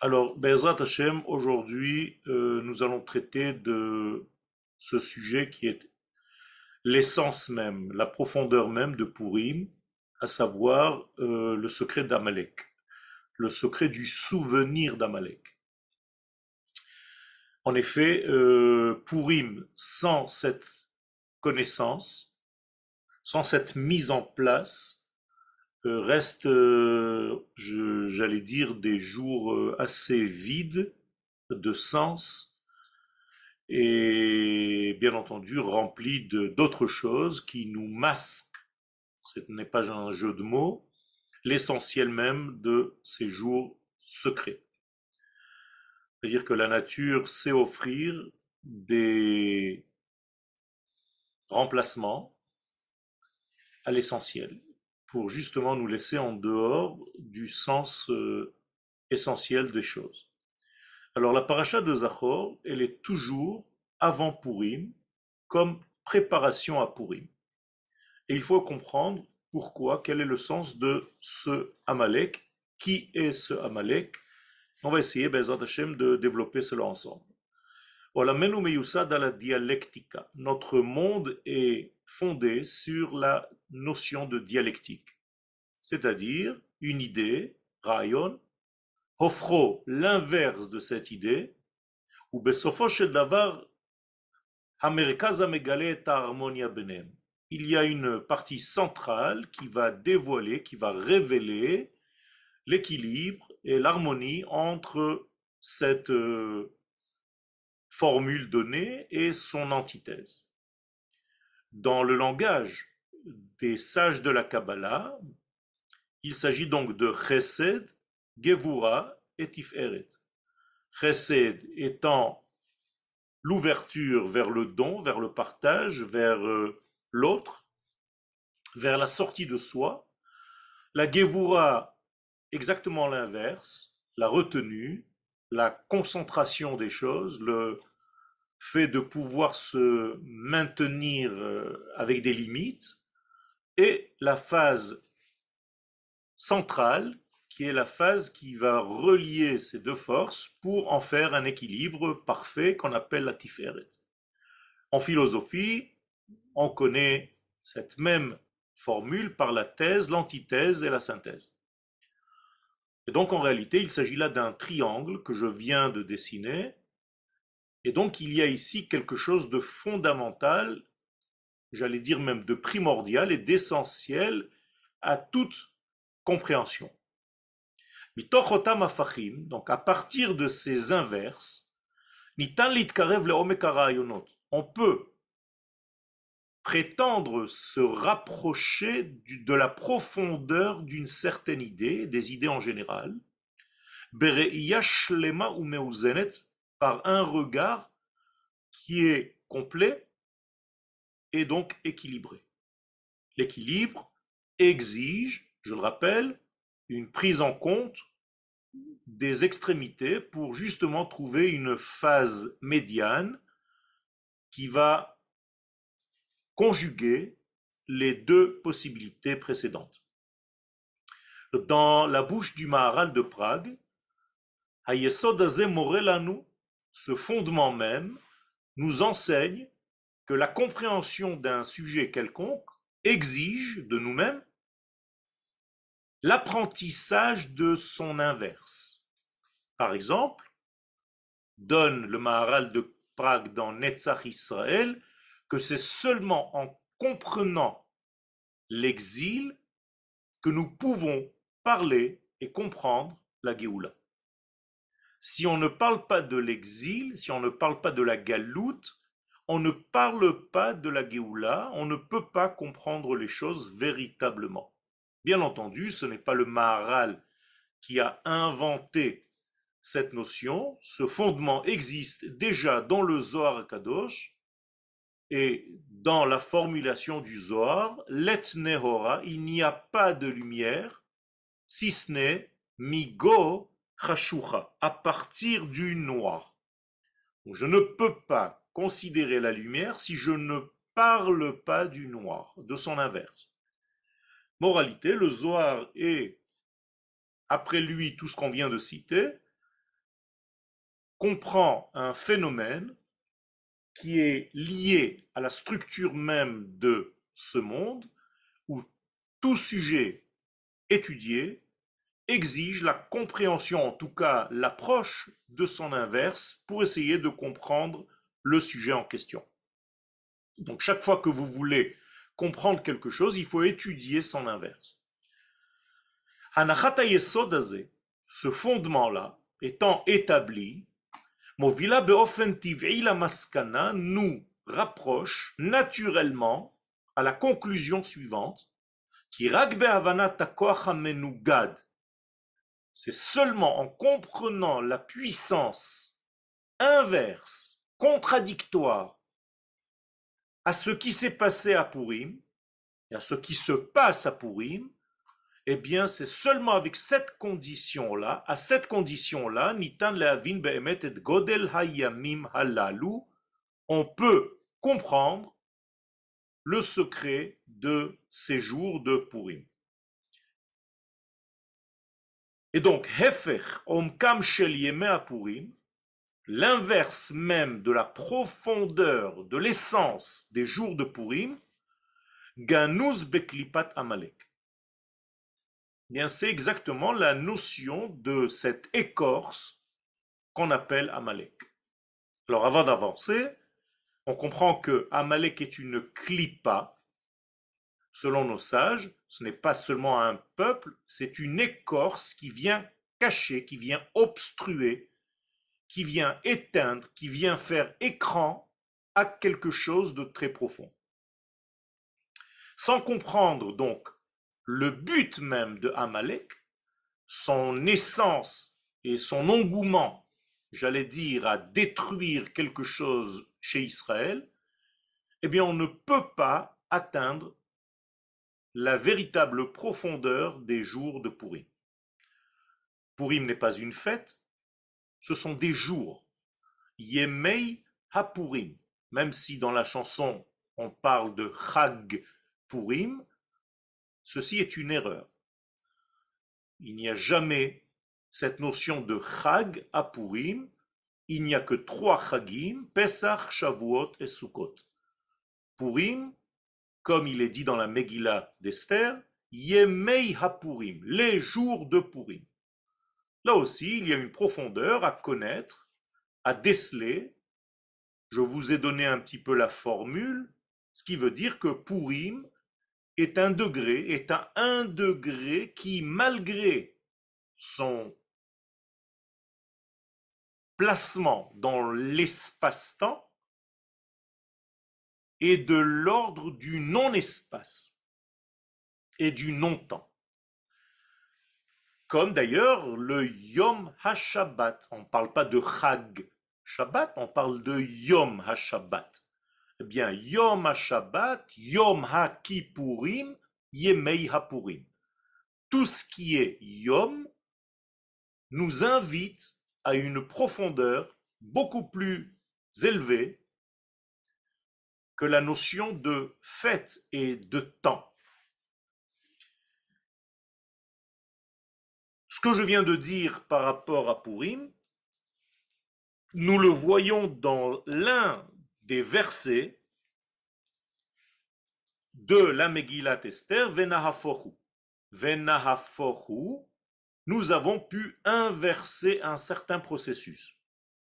Alors, Bezrat Hashem, aujourd'hui, euh, nous allons traiter de ce sujet qui est l'essence même, la profondeur même de Purim, à savoir euh, le secret d'Amalek, le secret du souvenir d'Amalek. En effet, Pourim, euh, Purim, sans cette connaissance, sans cette mise en place, euh, restent, euh, j'allais dire, des jours euh, assez vides de sens et bien entendu remplis d'autres choses qui nous masquent, ce n'est pas un jeu de mots, l'essentiel même de ces jours secrets. C'est-à-dire que la nature sait offrir des remplacements à l'essentiel pour justement nous laisser en dehors du sens euh, essentiel des choses. Alors la paracha de Zachor, elle est toujours avant Purim, comme préparation à Purim. Et il faut comprendre pourquoi, quel est le sens de ce Amalek, qui est ce Amalek. On va essayer, ben Hashem, de développer cela ensemble. Voilà, Menou meyusa la dialectica. Notre monde est fondé sur la notion de dialectique, c'est-à-dire une idée, rayon, offre l'inverse de cette idée, ou benem. il y a une partie centrale qui va dévoiler, qui va révéler l'équilibre et l'harmonie entre cette euh, formule donnée et son antithèse. Dans le langage des sages de la Kabbalah, il s'agit donc de Chesed, Gevura et Tiferet. Chesed étant l'ouverture vers le don, vers le partage, vers euh, l'autre, vers la sortie de soi. La Gevura, exactement l'inverse, la retenue, la concentration des choses, le fait de pouvoir se maintenir euh, avec des limites et la phase centrale, qui est la phase qui va relier ces deux forces pour en faire un équilibre parfait qu'on appelle la Tiferet. En philosophie, on connaît cette même formule par la thèse, l'antithèse et la synthèse. Et donc en réalité, il s'agit là d'un triangle que je viens de dessiner. Et donc il y a ici quelque chose de fondamental j'allais dire même de primordial et d'essentiel à toute compréhension. donc à partir de ces inverses, on peut prétendre se rapprocher de la profondeur d'une certaine idée, des idées en général, par un regard qui est complet est donc équilibré. L'équilibre exige, je le rappelle, une prise en compte des extrémités pour justement trouver une phase médiane qui va conjuguer les deux possibilités précédentes. Dans la bouche du Maharal de Prague, ce fondement même, nous enseigne que la compréhension d'un sujet quelconque exige de nous-mêmes l'apprentissage de son inverse. Par exemple, donne le Maharal de Prague dans Netzach Israël que c'est seulement en comprenant l'exil que nous pouvons parler et comprendre la Géoula. Si on ne parle pas de l'exil, si on ne parle pas de la galoute, on ne parle pas de la Géoula, on ne peut pas comprendre les choses véritablement. Bien entendu, ce n'est pas le Maharal qui a inventé cette notion, ce fondement existe déjà dans le Zohar Kadosh et dans la formulation du Zohar, l'et nehora, il n'y a pas de lumière, si ce n'est migo chashucha, à partir du noir. je ne peux pas considérer la lumière si je ne parle pas du noir, de son inverse. Moralité, le Zohar est, après lui tout ce qu'on vient de citer, comprend un phénomène qui est lié à la structure même de ce monde, où tout sujet étudié exige la compréhension, en tout cas l'approche de son inverse, pour essayer de comprendre le sujet en question. Donc chaque fois que vous voulez comprendre quelque chose, il faut étudier son inverse. ce fondement-là, étant établi, Movila beofen la maskana nous rapproche naturellement à la conclusion suivante, qui C'est seulement en comprenant la puissance inverse contradictoire à ce qui s'est passé à Purim et à ce qui se passe à Purim, eh bien, c'est seulement avec cette condition-là, à cette condition-là, Nitan Leavin et Godel Hayamim Halalu, on peut comprendre le secret de ces jours de Purim. Et donc, Hefer kam Shel Pourim, l'inverse même de la profondeur de l'essence des jours de Purim, Ganus Beklipat Amalek. Bien, c'est exactement la notion de cette écorce qu'on appelle Amalek. Alors, avant d'avancer, on comprend que Amalek est une clipa. Selon nos sages, ce n'est pas seulement un peuple, c'est une écorce qui vient cacher, qui vient obstruer qui vient éteindre, qui vient faire écran à quelque chose de très profond. Sans comprendre donc le but même de Amalek, son essence et son engouement, j'allais dire, à détruire quelque chose chez Israël, eh bien on ne peut pas atteindre la véritable profondeur des jours de Pourim. Pourim n'est pas une fête, ce sont des jours. Yemei Hapurim. Même si dans la chanson on parle de Chag Purim, ceci est une erreur. Il n'y a jamais cette notion de Chag Hapurim, Il n'y a que trois Chagim, Pesach, Shavuot et Sukkot. Purim, comme il est dit dans la Megillah d'Esther, Yemei Hapurim, les jours de Purim. Là aussi, il y a une profondeur à connaître, à déceler. Je vous ai donné un petit peu la formule, ce qui veut dire que Purim est un degré, est à un degré qui, malgré son placement dans l'espace-temps, est de l'ordre du non-espace et du non-temps. Comme d'ailleurs le Yom HaShabbat. On ne parle pas de Chag Shabbat, on parle de Yom HaShabbat. Eh bien, Yom HaShabbat, Yom HaKippurim, Yemei HaPurim. Tout ce qui est Yom nous invite à une profondeur beaucoup plus élevée que la notion de fête et de temps. Ce que je viens de dire par rapport à Purim, nous le voyons dans l'un des versets de la Megillat Esther, Venahaforou, Venahafochu, nous avons pu inverser un certain processus.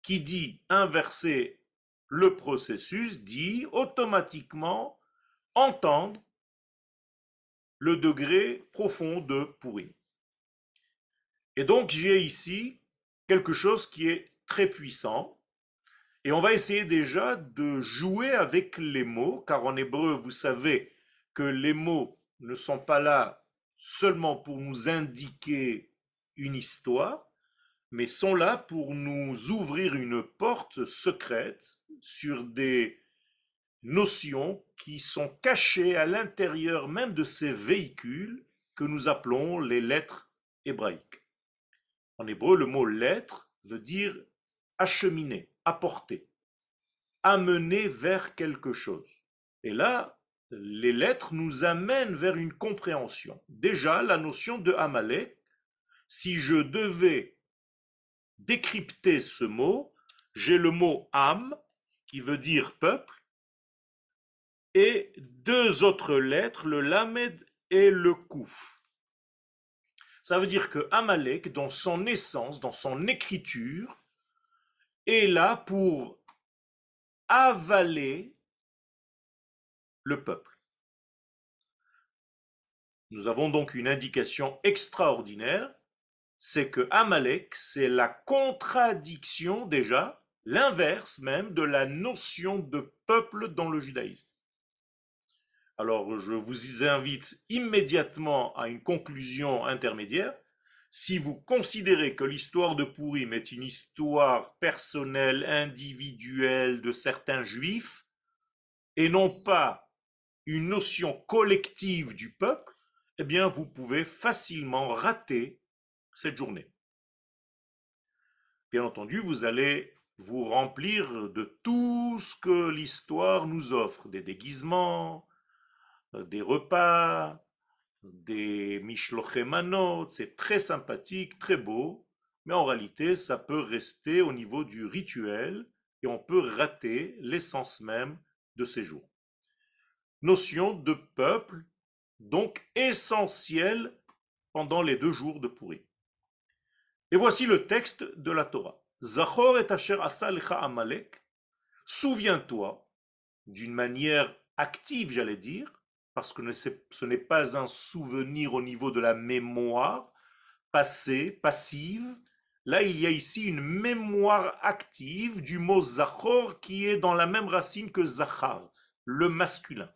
Qui dit inverser le processus dit automatiquement entendre le degré profond de pourri. Et donc j'ai ici quelque chose qui est très puissant. Et on va essayer déjà de jouer avec les mots, car en hébreu, vous savez que les mots ne sont pas là seulement pour nous indiquer une histoire, mais sont là pour nous ouvrir une porte secrète sur des notions qui sont cachées à l'intérieur même de ces véhicules que nous appelons les lettres hébraïques. En hébreu, le mot lettre veut dire acheminer, apporter, amener vers quelque chose. Et là, les lettres nous amènent vers une compréhension. Déjà, la notion de Amalek, si je devais décrypter ce mot, j'ai le mot âme, qui veut dire peuple, et deux autres lettres, le lamed et le kouf. Ça veut dire que Amalek, dans son essence, dans son écriture, est là pour avaler le peuple. Nous avons donc une indication extraordinaire, c'est que Amalek, c'est la contradiction déjà, l'inverse même de la notion de peuple dans le judaïsme. Alors, je vous invite immédiatement à une conclusion intermédiaire. Si vous considérez que l'histoire de Pourim est une histoire personnelle, individuelle de certains juifs, et non pas une notion collective du peuple, eh bien, vous pouvez facilement rater cette journée. Bien entendu, vous allez vous remplir de tout ce que l'histoire nous offre, des déguisements, euh, des repas, des mishlochemanot, c'est très sympathique, très beau, mais en réalité, ça peut rester au niveau du rituel et on peut rater l'essence même de ces jours. Notion de peuple, donc essentielle pendant les deux jours de pourri. Et voici le texte de la Torah. Zachor et Asher Asalcha Amalek, souviens-toi, d'une manière active, j'allais dire, parce que ce n'est pas un souvenir au niveau de la mémoire passée, passive. Là, il y a ici une mémoire active du mot zachor qui est dans la même racine que zachar, le masculin.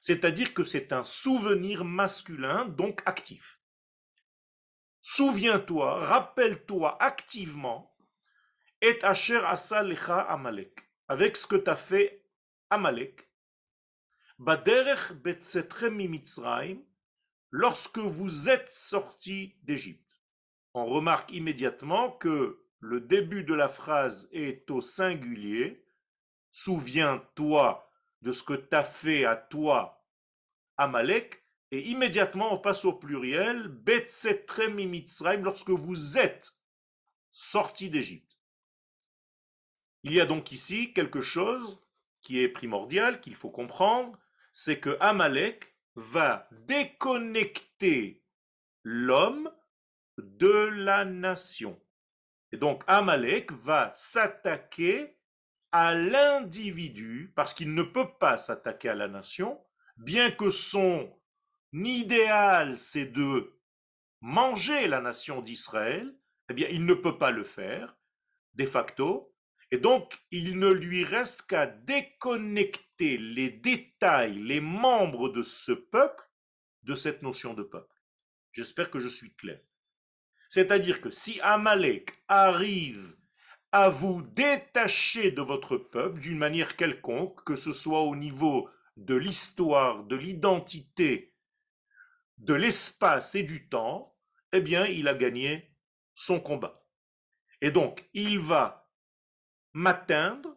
C'est-à-dire que c'est un souvenir masculin, donc actif. Souviens-toi, rappelle-toi activement, et asher asa lecha amalek, avec ce que t'as fait Amalek, Baderech lorsque vous êtes sorti d'Égypte. On remarque immédiatement que le début de la phrase est au singulier. Souviens-toi de ce que t'as fait à toi, Amalek, et immédiatement on passe au pluriel, betsetrem lorsque vous êtes sorti d'Égypte. Il y a donc ici quelque chose qui est primordial, qu'il faut comprendre, c'est que Amalek va déconnecter l'homme de la nation. Et donc Amalek va s'attaquer à l'individu parce qu'il ne peut pas s'attaquer à la nation, bien que son idéal c'est de manger la nation d'Israël, eh bien il ne peut pas le faire de facto et donc, il ne lui reste qu'à déconnecter les détails, les membres de ce peuple, de cette notion de peuple. J'espère que je suis clair. C'est-à-dire que si Amalek arrive à vous détacher de votre peuple d'une manière quelconque, que ce soit au niveau de l'histoire, de l'identité, de l'espace et du temps, eh bien, il a gagné son combat. Et donc, il va m'atteindre,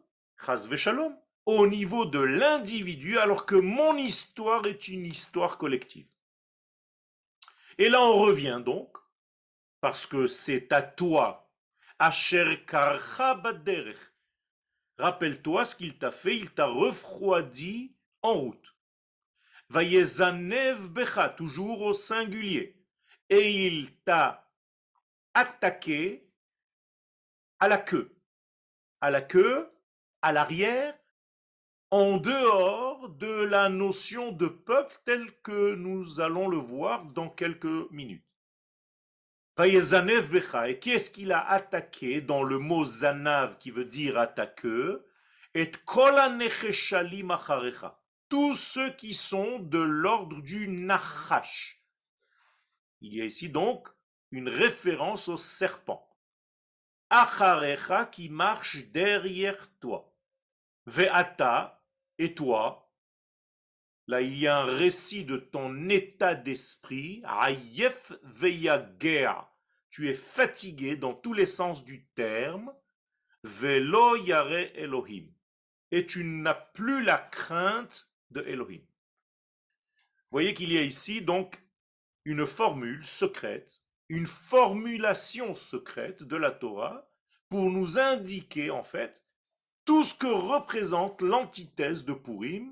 shalom, au niveau de l'individu, alors que mon histoire est une histoire collective. Et là, on revient donc, parce que c'est à toi, Asher Karchabaderech. Rappelle-toi ce qu'il t'a fait, il t'a refroidi en route. Vayezanev Becha, toujours au singulier. Et il t'a attaqué à la queue à la queue, à l'arrière, en dehors de la notion de peuple telle que nous allons le voir dans quelques minutes. et qu'est-ce qu'il a attaqué dans le mot zanav qui veut dire attaque Et macharecha, tous ceux qui sont de l'ordre du nachash. Il y a ici donc une référence au serpent qui marche derrière toi. Ve'ata, et toi, là il y a un récit de ton état d'esprit, ayef ve'yagea, tu es fatigué dans tous les sens du terme, ve'lo yare Elohim, et tu n'as plus la crainte de Elohim. voyez qu'il y a ici donc une formule secrète une formulation secrète de la Torah pour nous indiquer en fait tout ce que représente l'antithèse de Purim.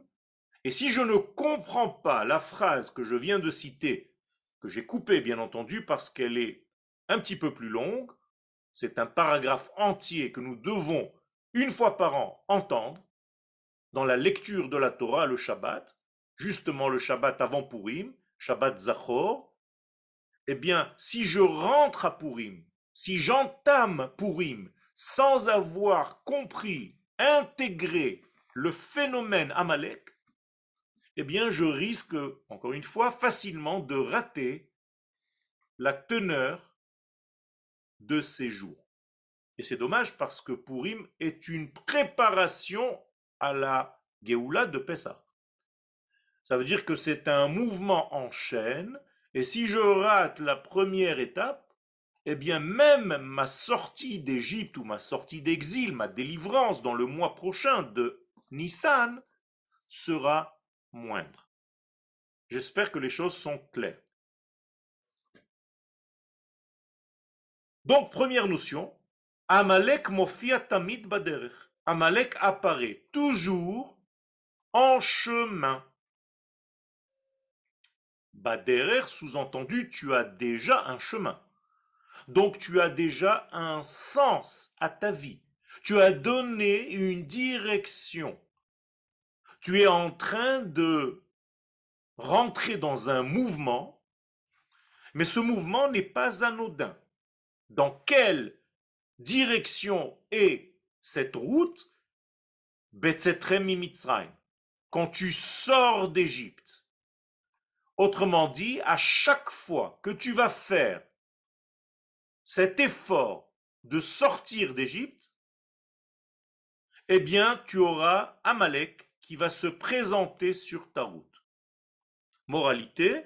Et si je ne comprends pas la phrase que je viens de citer, que j'ai coupée bien entendu parce qu'elle est un petit peu plus longue, c'est un paragraphe entier que nous devons une fois par an entendre dans la lecture de la Torah le Shabbat, justement le Shabbat avant Purim, Shabbat Zachor, eh bien, si je rentre à Purim, si j'entame Purim sans avoir compris, intégré le phénomène Amalek, eh bien, je risque, encore une fois, facilement de rater la teneur de ces jours. Et c'est dommage parce que Purim est une préparation à la Géoula de Pessah. Ça veut dire que c'est un mouvement en chaîne et si je rate la première étape, eh bien même ma sortie d'Égypte ou ma sortie d'exil, ma délivrance dans le mois prochain de Nissan sera moindre. J'espère que les choses sont claires. Donc première notion, Amalek mofia tamid baderech. Amalek apparaît toujours en chemin. Bah, derrière, sous-entendu, tu as déjà un chemin. Donc tu as déjà un sens à ta vie. Tu as donné une direction. Tu es en train de rentrer dans un mouvement, mais ce mouvement n'est pas anodin. Dans quelle direction est cette route Quand tu sors d'Égypte. Autrement dit, à chaque fois que tu vas faire cet effort de sortir d'Égypte, eh bien, tu auras Amalek qui va se présenter sur ta route. Moralité,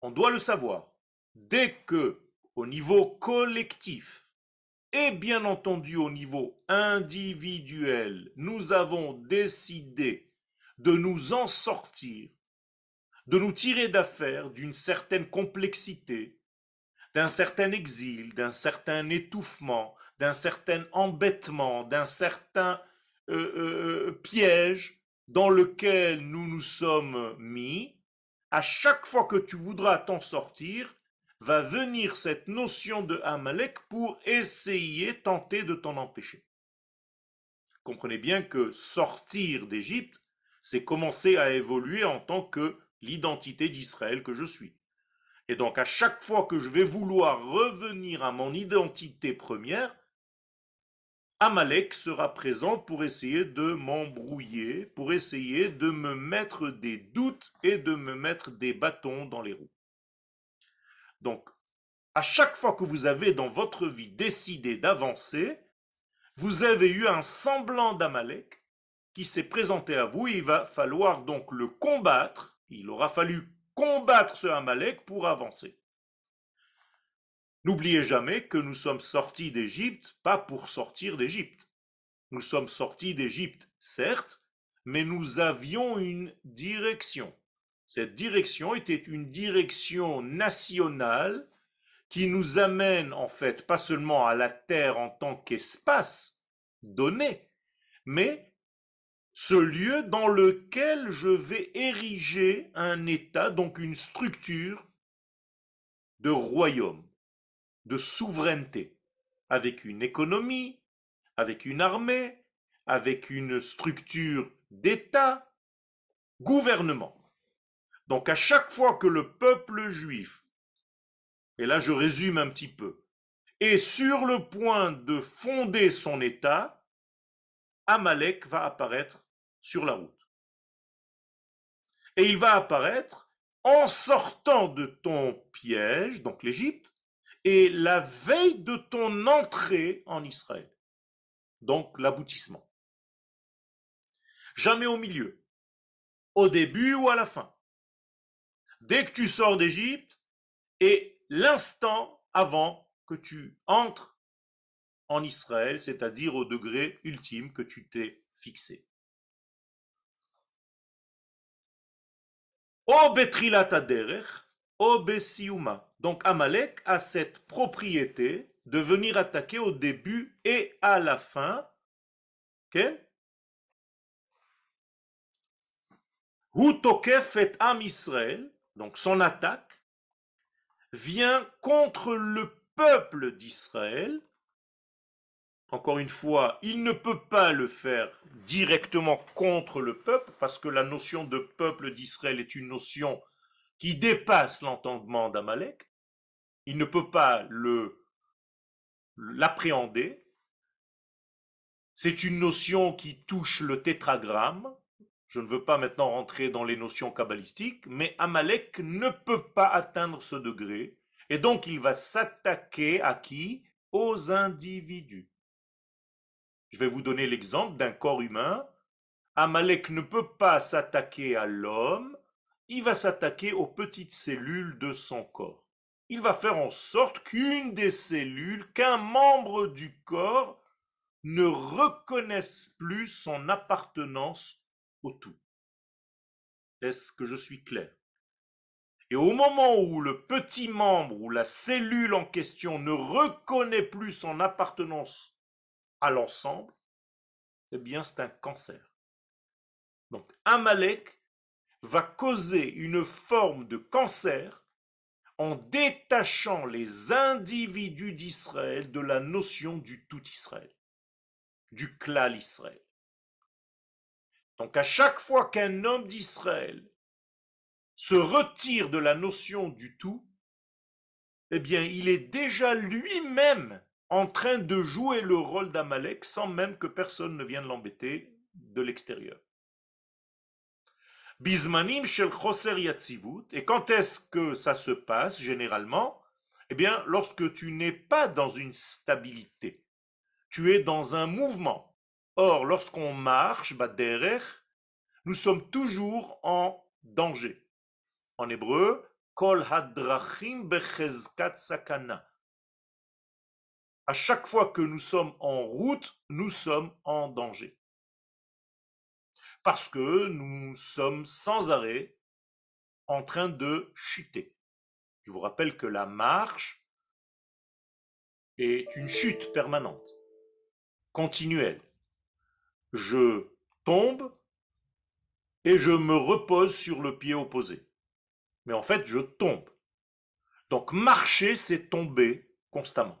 on doit le savoir. Dès que, au niveau collectif, et bien entendu au niveau individuel, nous avons décidé de nous en sortir, de nous tirer d'affaire d'une certaine complexité, d'un certain exil, d'un certain étouffement, d'un certain embêtement, d'un certain euh, euh, euh, piège dans lequel nous nous sommes mis, à chaque fois que tu voudras t'en sortir, va venir cette notion de Amalek pour essayer, tenter de t'en empêcher. Comprenez bien que sortir d'Égypte, c'est commencer à évoluer en tant que l'identité d'Israël que je suis. Et donc à chaque fois que je vais vouloir revenir à mon identité première, Amalek sera présent pour essayer de m'embrouiller, pour essayer de me mettre des doutes et de me mettre des bâtons dans les roues. Donc, à chaque fois que vous avez dans votre vie décidé d'avancer, vous avez eu un semblant d'Amalek qui s'est présenté à vous. Il va falloir donc le combattre il aura fallu combattre ce Amalek pour avancer. N'oubliez jamais que nous sommes sortis d'Égypte, pas pour sortir d'Égypte. Nous sommes sortis d'Égypte, certes, mais nous avions une direction. Cette direction était une direction nationale qui nous amène en fait pas seulement à la Terre en tant qu'espace donné, mais ce lieu dans lequel je vais ériger un État, donc une structure de royaume, de souveraineté, avec une économie, avec une armée, avec une structure d'État, gouvernement. Donc à chaque fois que le peuple juif, et là je résume un petit peu, est sur le point de fonder son État, Amalek va apparaître sur la route. Et il va apparaître en sortant de ton piège, donc l'Égypte, et la veille de ton entrée en Israël, donc l'aboutissement. Jamais au milieu, au début ou à la fin. Dès que tu sors d'Égypte et l'instant avant que tu entres en Israël, c'est-à-dire au degré ultime que tu t'es fixé. Donc Amalek a cette propriété de venir attaquer au début et à la fin. Quel? Am Israël, donc son attaque, vient contre le peuple d'Israël, encore une fois, il ne peut pas le faire directement contre le peuple, parce que la notion de peuple d'Israël est une notion qui dépasse l'entendement d'Amalek. Il ne peut pas le l'appréhender. C'est une notion qui touche le tétragramme. Je ne veux pas maintenant rentrer dans les notions kabbalistiques, mais Amalek ne peut pas atteindre ce degré, et donc il va s'attaquer à qui Aux individus. Je vais vous donner l'exemple d'un corps humain. Amalek ne peut pas s'attaquer à l'homme, il va s'attaquer aux petites cellules de son corps. Il va faire en sorte qu'une des cellules, qu'un membre du corps ne reconnaisse plus son appartenance au tout. Est-ce que je suis clair Et au moment où le petit membre ou la cellule en question ne reconnaît plus son appartenance à l'ensemble, eh bien, c'est un cancer. Donc, Amalek va causer une forme de cancer en détachant les individus d'Israël de la notion du tout Israël, du clal Israël. Donc à chaque fois qu'un homme d'Israël se retire de la notion du tout, eh bien il est déjà lui-même en train de jouer le rôle d'Amalek sans même que personne ne vienne l'embêter de l'extérieur. Bismanim shel choser yatzivut. Et quand est-ce que ça se passe généralement Eh bien, lorsque tu n'es pas dans une stabilité. Tu es dans un mouvement. Or, lorsqu'on marche, baderer, nous sommes toujours en danger. En hébreu, kol hadrachim sakana. À chaque fois que nous sommes en route, nous sommes en danger. Parce que nous sommes sans arrêt en train de chuter. Je vous rappelle que la marche est une chute permanente, continuelle. Je tombe et je me repose sur le pied opposé. Mais en fait, je tombe. Donc marcher, c'est tomber constamment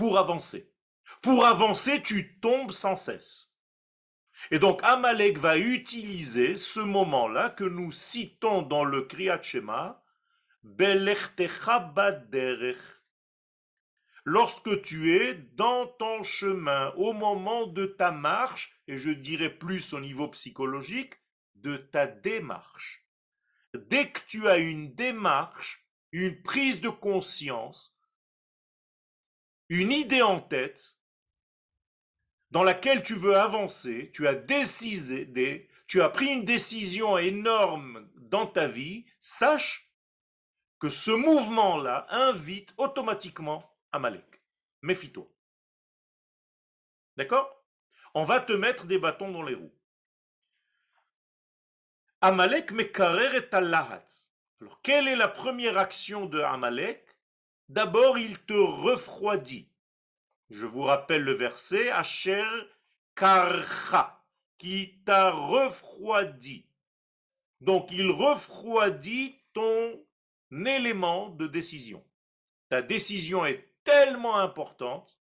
pour avancer. Pour avancer, tu tombes sans cesse. Et donc Amalek va utiliser ce moment-là que nous citons dans le Kriyat Shema, lorsque tu es dans ton chemin, au moment de ta marche, et je dirais plus au niveau psychologique, de ta démarche. Dès que tu as une démarche, une prise de conscience, une idée en tête dans laquelle tu veux avancer, tu as décidé, tu as pris une décision énorme dans ta vie, sache que ce mouvement-là invite automatiquement Amalek. Méfie-toi. D'accord On va te mettre des bâtons dans les roues. Amalek mekarer et lahat. Alors, quelle est la première action de Amalek d'abord il te refroidit. Je vous rappelle le verset Asher Karcha, qui t'a refroidi. Donc il refroidit ton élément de décision. Ta décision est tellement importante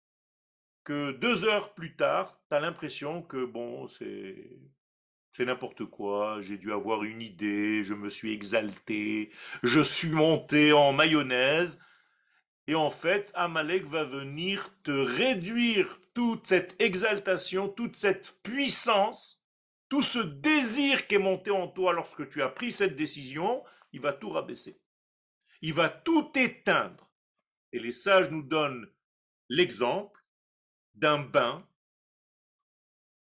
que deux heures plus tard, tu as l'impression que bon, c'est c'est n'importe quoi, j'ai dû avoir une idée, je me suis exalté, je suis monté en mayonnaise, et en fait, Amalek va venir te réduire toute cette exaltation, toute cette puissance, tout ce désir qui est monté en toi lorsque tu as pris cette décision, il va tout rabaisser. Il va tout éteindre. Et les sages nous donnent l'exemple d'un bain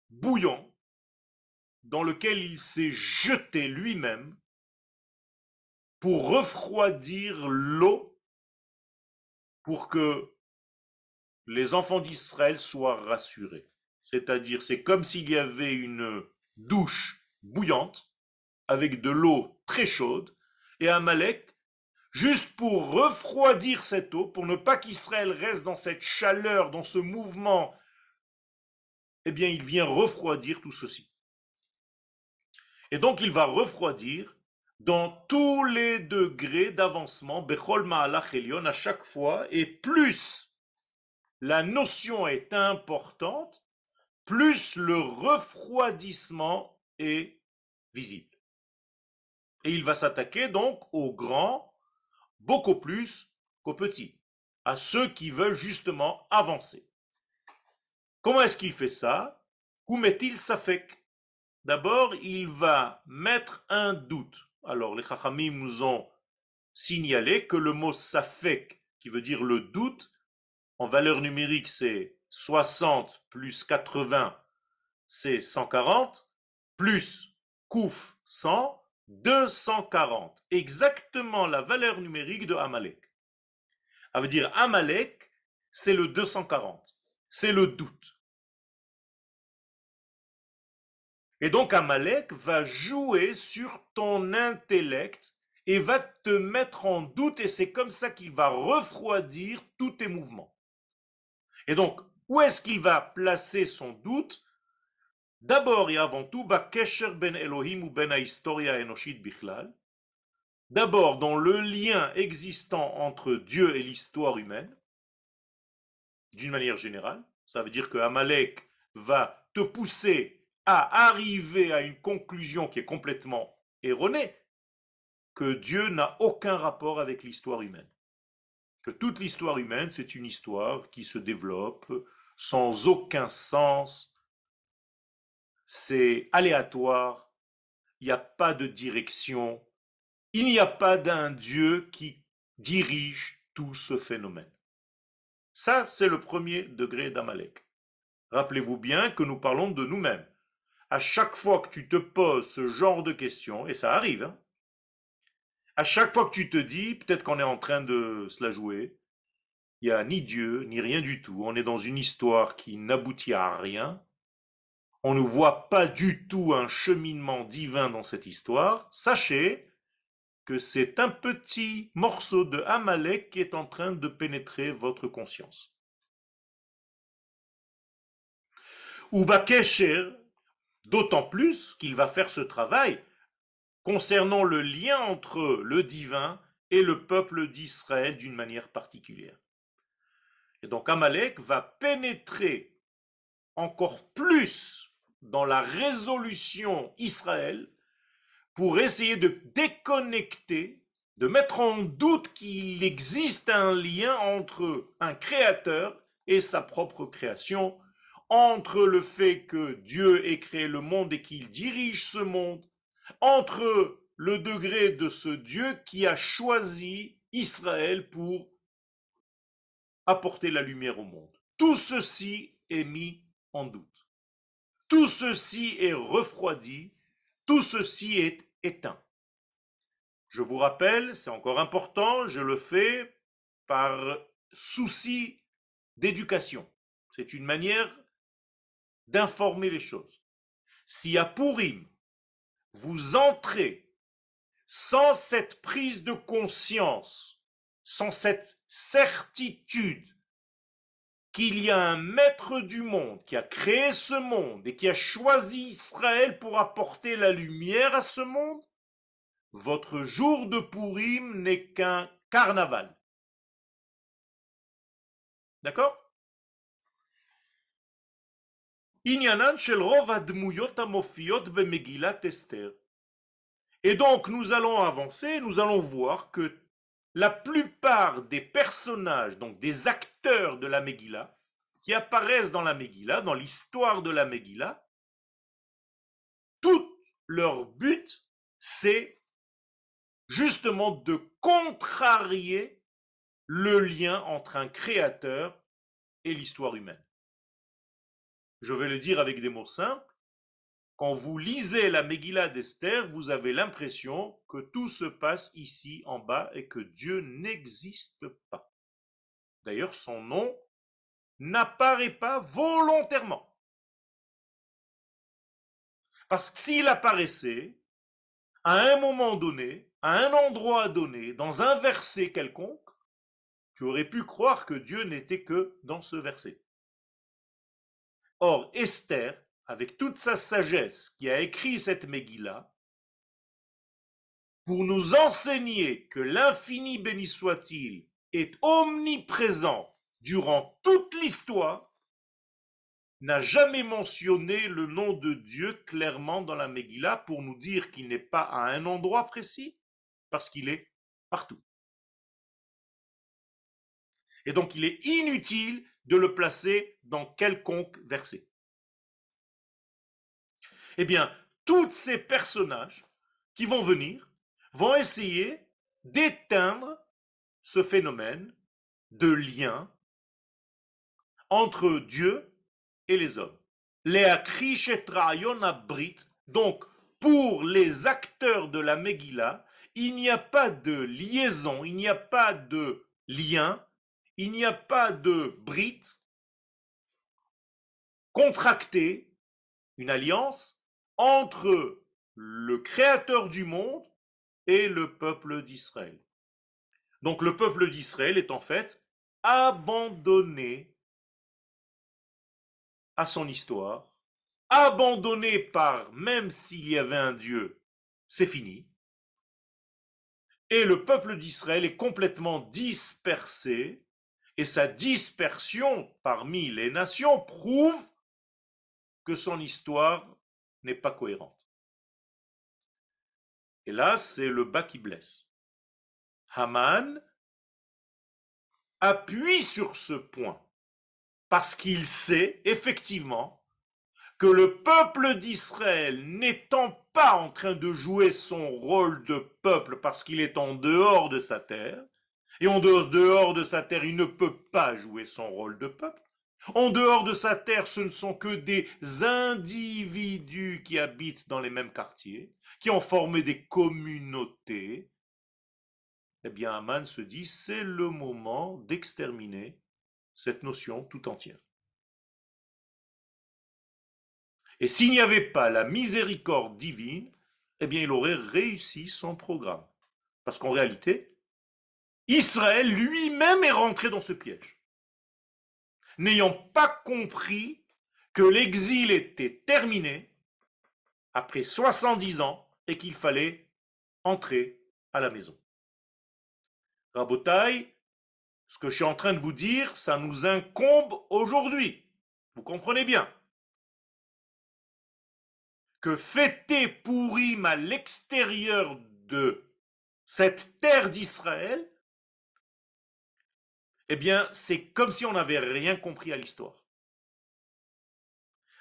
bouillant dans lequel il s'est jeté lui-même pour refroidir l'eau pour que les enfants d'Israël soient rassurés. C'est-à-dire, c'est comme s'il y avait une douche bouillante avec de l'eau très chaude et Amalek, juste pour refroidir cette eau, pour ne pas qu'Israël reste dans cette chaleur, dans ce mouvement, eh bien, il vient refroidir tout ceci. Et donc, il va refroidir dans tous les degrés d'avancement, Bechol à à chaque fois, et plus la notion est importante, plus le refroidissement est visible. Et il va s'attaquer donc aux grands beaucoup plus qu'aux petits, à ceux qui veulent justement avancer. Comment est-ce qu'il fait ça Où met-il sa D'abord, il va mettre un doute. Alors, les Chachamim nous ont signalé que le mot Safek, qui veut dire le doute, en valeur numérique, c'est 60 plus 80, c'est 140, plus Kouf 100, 240. Exactement la valeur numérique de Amalek. Ça veut dire Amalek, c'est le 240. C'est le doute. Et donc Amalek va jouer sur ton intellect et va te mettre en doute et c'est comme ça qu'il va refroidir tous tes mouvements. Et donc, où est-ce qu'il va placer son doute D'abord et avant tout, ben Elohim ou ben Historia Enoshit Bichlal. D'abord dans le lien existant entre Dieu et l'histoire humaine, d'une manière générale. Ça veut dire que Amalek va te pousser à arriver à une conclusion qui est complètement erronée, que Dieu n'a aucun rapport avec l'histoire humaine. Que toute l'histoire humaine, c'est une histoire qui se développe sans aucun sens, c'est aléatoire, il n'y a pas de direction, il n'y a pas d'un Dieu qui dirige tout ce phénomène. Ça, c'est le premier degré d'Amalek. Rappelez-vous bien que nous parlons de nous-mêmes à chaque fois que tu te poses ce genre de questions, et ça arrive, hein, à chaque fois que tu te dis, peut-être qu'on est en train de se la jouer, il n'y a ni Dieu, ni rien du tout. On est dans une histoire qui n'aboutit à rien. On ne voit pas du tout un cheminement divin dans cette histoire. Sachez que c'est un petit morceau de Amalek qui est en train de pénétrer votre conscience. Ou D'autant plus qu'il va faire ce travail concernant le lien entre le divin et le peuple d'Israël d'une manière particulière. Et donc Amalek va pénétrer encore plus dans la résolution Israël pour essayer de déconnecter, de mettre en doute qu'il existe un lien entre un créateur et sa propre création, entre le fait que Dieu ait créé le monde et qu'il dirige ce monde, entre le degré de ce Dieu qui a choisi Israël pour apporter la lumière au monde. Tout ceci est mis en doute. Tout ceci est refroidi. Tout ceci est éteint. Je vous rappelle, c'est encore important, je le fais par souci d'éducation. C'est une manière d'informer les choses. Si à Pourim, vous entrez sans cette prise de conscience, sans cette certitude qu'il y a un maître du monde qui a créé ce monde et qui a choisi Israël pour apporter la lumière à ce monde, votre jour de Pourim n'est qu'un carnaval. D'accord et donc nous allons avancer, nous allons voir que la plupart des personnages, donc des acteurs de la Megillah, qui apparaissent dans la Megillah, dans l'histoire de la Megillah, tout leur but, c'est justement de contrarier le lien entre un créateur et l'histoire humaine. Je vais le dire avec des mots simples. Quand vous lisez la Megillah d'Esther, vous avez l'impression que tout se passe ici en bas et que Dieu n'existe pas. D'ailleurs, son nom n'apparaît pas volontairement. Parce que s'il apparaissait, à un moment donné, à un endroit donné, dans un verset quelconque, tu aurais pu croire que Dieu n'était que dans ce verset. Or Esther, avec toute sa sagesse, qui a écrit cette Megillah, pour nous enseigner que l'infini béni soit-il est omniprésent durant toute l'histoire, n'a jamais mentionné le nom de Dieu clairement dans la Megillah pour nous dire qu'il n'est pas à un endroit précis, parce qu'il est partout. Et donc il est inutile de le placer dans quelconque verset. Eh bien, tous ces personnages qui vont venir vont essayer d'éteindre ce phénomène de lien entre Dieu et les hommes. Donc, pour les acteurs de la Megillah, il n'y a pas de liaison, il n'y a pas de lien il n'y a pas de brite contractée, une alliance, entre le créateur du monde et le peuple d'Israël. Donc le peuple d'Israël est en fait abandonné à son histoire, abandonné par même s'il y avait un Dieu, c'est fini. Et le peuple d'Israël est complètement dispersé et sa dispersion parmi les nations prouve que son histoire n'est pas cohérente. Et là, c'est le bas qui blesse. Haman appuie sur ce point parce qu'il sait effectivement que le peuple d'Israël n'étant pas en train de jouer son rôle de peuple parce qu'il est en dehors de sa terre, et en dehors de sa terre, il ne peut pas jouer son rôle de peuple. En dehors de sa terre, ce ne sont que des individus qui habitent dans les mêmes quartiers, qui ont formé des communautés. Eh bien, Aman se dit, c'est le moment d'exterminer cette notion tout entière. Et s'il n'y avait pas la miséricorde divine, eh bien, il aurait réussi son programme. Parce qu'en réalité, Israël lui-même est rentré dans ce piège, n'ayant pas compris que l'exil était terminé après 70 ans et qu'il fallait entrer à la maison. Rabotai, ce que je suis en train de vous dire, ça nous incombe aujourd'hui. Vous comprenez bien que fêter pourri à l'extérieur de cette terre d'Israël eh bien, c'est comme si on n'avait rien compris à l'histoire.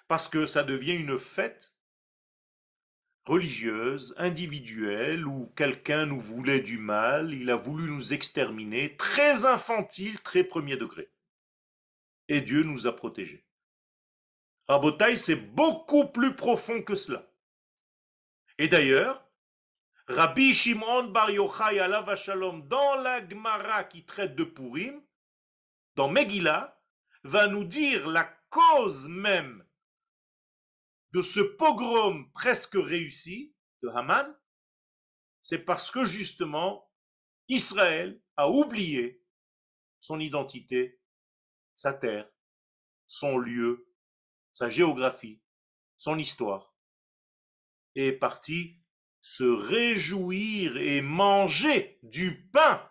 Parce que ça devient une fête religieuse, individuelle, où quelqu'un nous voulait du mal, il a voulu nous exterminer, très infantile, très premier degré. Et Dieu nous a protégés. Rabotaï, c'est beaucoup plus profond que cela. Et d'ailleurs, Rabbi Shimon Bar Yochai Alav Shalom, dans la Gemara qui traite de Purim, dans Megillah, va nous dire la cause même de ce pogrom presque réussi de Haman, c'est parce que justement Israël a oublié son identité, sa terre, son lieu, sa géographie, son histoire, et est parti se réjouir et manger du pain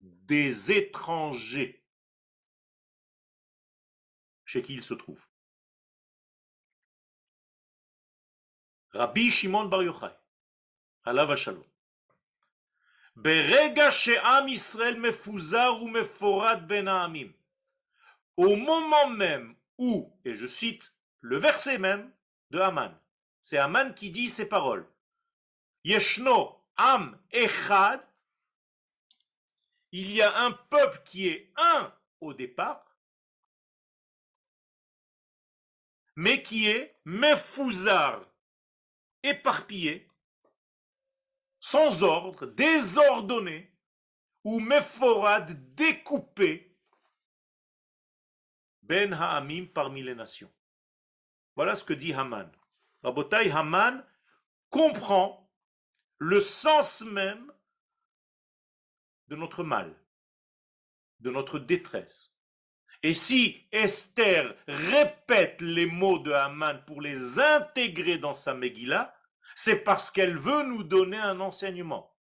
des étrangers chez qui il se trouve. Rabbi Shimon Bar Yochai, עליו shalom. ברגע Israël ישראל ou meforad Ben amim au moment même où, et je cite le verset même de Haman, c'est Aman qui dit ces paroles, Yeshno Am Echad, il y a un peuple qui est un au départ, mais qui est méfouzard, éparpillé, sans ordre, désordonné, ou méphorade, découpé, ben Ha'amim parmi les nations. Voilà ce que dit Haman. Rabotai Haman comprend le sens même de notre mal, de notre détresse, et si Esther répète les mots de Haman pour les intégrer dans sa Megillah, c'est parce qu'elle veut nous donner un enseignement.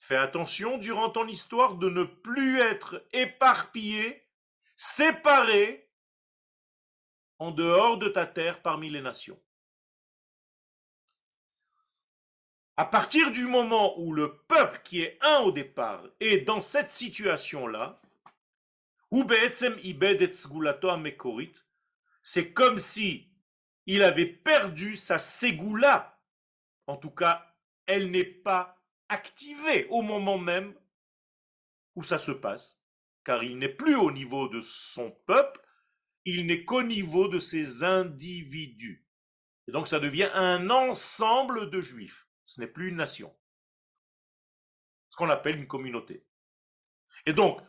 Fais attention durant ton histoire de ne plus être éparpillé, séparé en dehors de ta terre parmi les nations. À partir du moment où le peuple qui est un au départ est dans cette situation-là, c'est comme si il avait perdu sa Ségoula. En tout cas, elle n'est pas activée au moment même où ça se passe, car il n'est plus au niveau de son peuple, il n'est qu'au niveau de ses individus. Et donc ça devient un ensemble de juifs. Ce n'est plus une nation. Ce qu'on appelle une communauté. Et donc,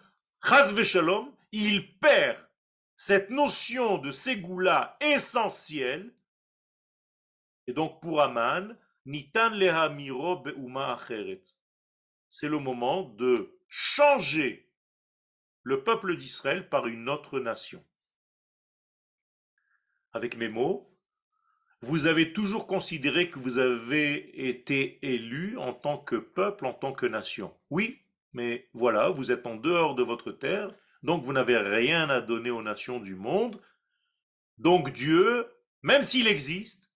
il perd cette notion de Ségoula essentielle. Et donc pour Aman, Nitan be'uma C'est le moment de changer le peuple d'Israël par une autre nation. Avec mes mots, vous avez toujours considéré que vous avez été élu en tant que peuple, en tant que nation. Oui, mais voilà, vous êtes en dehors de votre terre, donc vous n'avez rien à donner aux nations du monde. Donc Dieu, même s'il existe,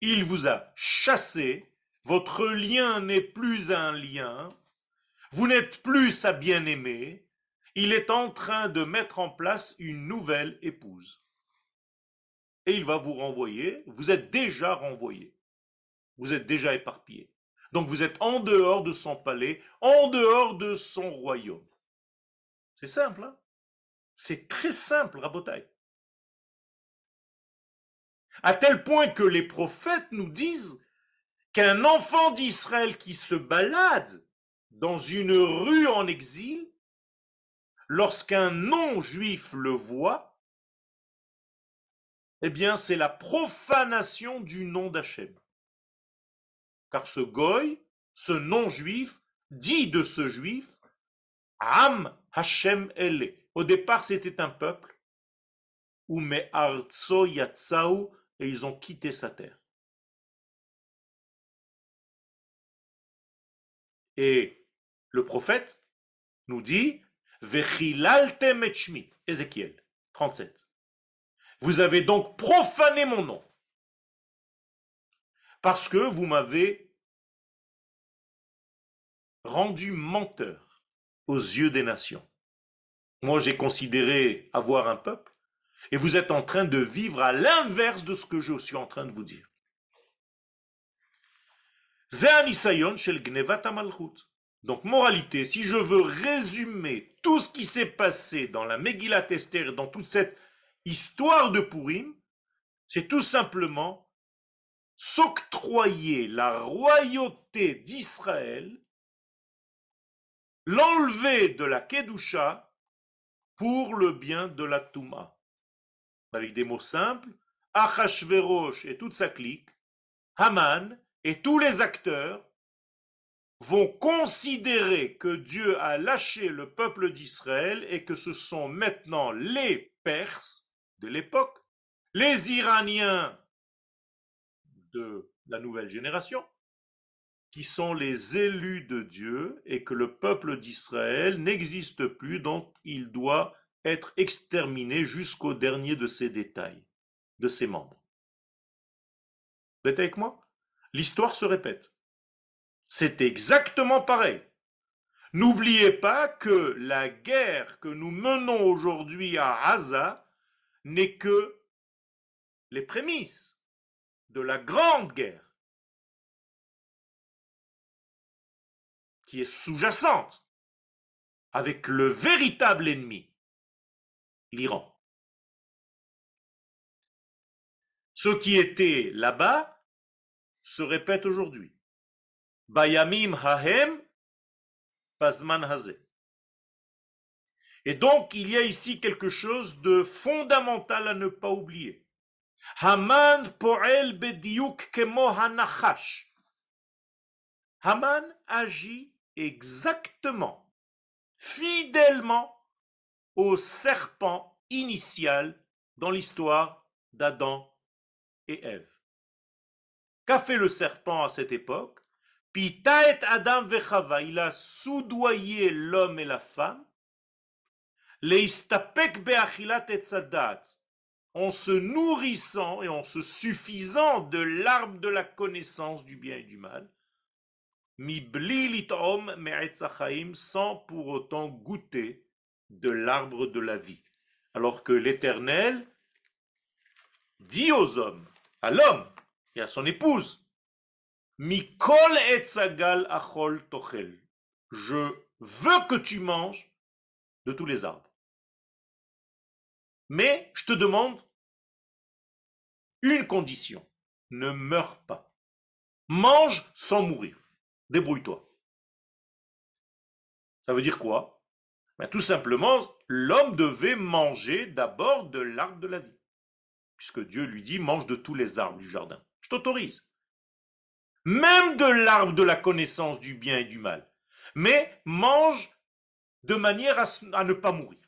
il vous a chassé, votre lien n'est plus un lien, vous n'êtes plus sa bien-aimée, il est en train de mettre en place une nouvelle épouse. Et il va vous renvoyer, vous êtes déjà renvoyé, vous êtes déjà éparpillé. Donc vous êtes en dehors de son palais, en dehors de son royaume. C'est simple, hein C'est très simple, Rabotaille. À tel point que les prophètes nous disent qu'un enfant d'Israël qui se balade dans une rue en exil, lorsqu'un non-juif le voit, eh bien c'est la profanation du nom d'Hachem. Car ce goy, ce non-juif, dit de ce juif, Am Hashem Ele. Au départ, c'était un peuple, ou arzo Yatsau, et ils ont quitté sa terre. Et le prophète nous dit, Vechilaltem Ézéchiel 37. Vous avez donc profané mon nom parce que vous m'avez rendu menteur aux yeux des nations. Moi, j'ai considéré avoir un peuple, et vous êtes en train de vivre à l'inverse de ce que je suis en train de vous dire. Donc, moralité, si je veux résumer tout ce qui s'est passé dans la Megillat Esther et dans toute cette histoire de Purim, c'est tout simplement s'octroyer la royauté d'Israël, l'enlever de la Kedusha pour le bien de la Touma. Avec des mots simples, Achashverosh et toute sa clique, Haman et tous les acteurs vont considérer que Dieu a lâché le peuple d'Israël et que ce sont maintenant les Perses de l'époque, les Iraniens de la nouvelle génération, qui sont les élus de Dieu et que le peuple d'Israël n'existe plus, donc il doit être exterminé jusqu'au dernier de ses détails, de ses membres. Vous êtes avec moi L'histoire se répète. C'est exactement pareil. N'oubliez pas que la guerre que nous menons aujourd'hui à Gaza n'est que les prémices de la Grande Guerre, qui est sous-jacente, avec le véritable ennemi, l'Iran. Ce qui était là-bas se répète aujourd'hui. Bayamim Hahem Pazman Hazeh. Et donc, il y a ici quelque chose de fondamental à ne pas oublier. Haman Haman agit exactement, fidèlement au serpent initial dans l'histoire d'Adam et Ève. Qu'a fait le serpent à cette époque Pitaet Adam vechava, il a soudoyé l'homme et la femme. Leistapek beachilat et en se nourrissant et en se suffisant de l'arbre de la connaissance du bien et du mal, sans pour autant goûter de l'arbre de la vie. Alors que l'Éternel dit aux hommes, à l'homme et à son épouse, Mikol achol tochel. Je veux que tu manges de tous les arbres. Mais je te demande une condition. Ne meurs pas. Mange sans mourir. Débrouille-toi. Ça veut dire quoi ben, Tout simplement, l'homme devait manger d'abord de l'arbre de la vie. Puisque Dieu lui dit, mange de tous les arbres du jardin. Je t'autorise. Même de l'arbre de la connaissance du bien et du mal. Mais mange de manière à ne pas mourir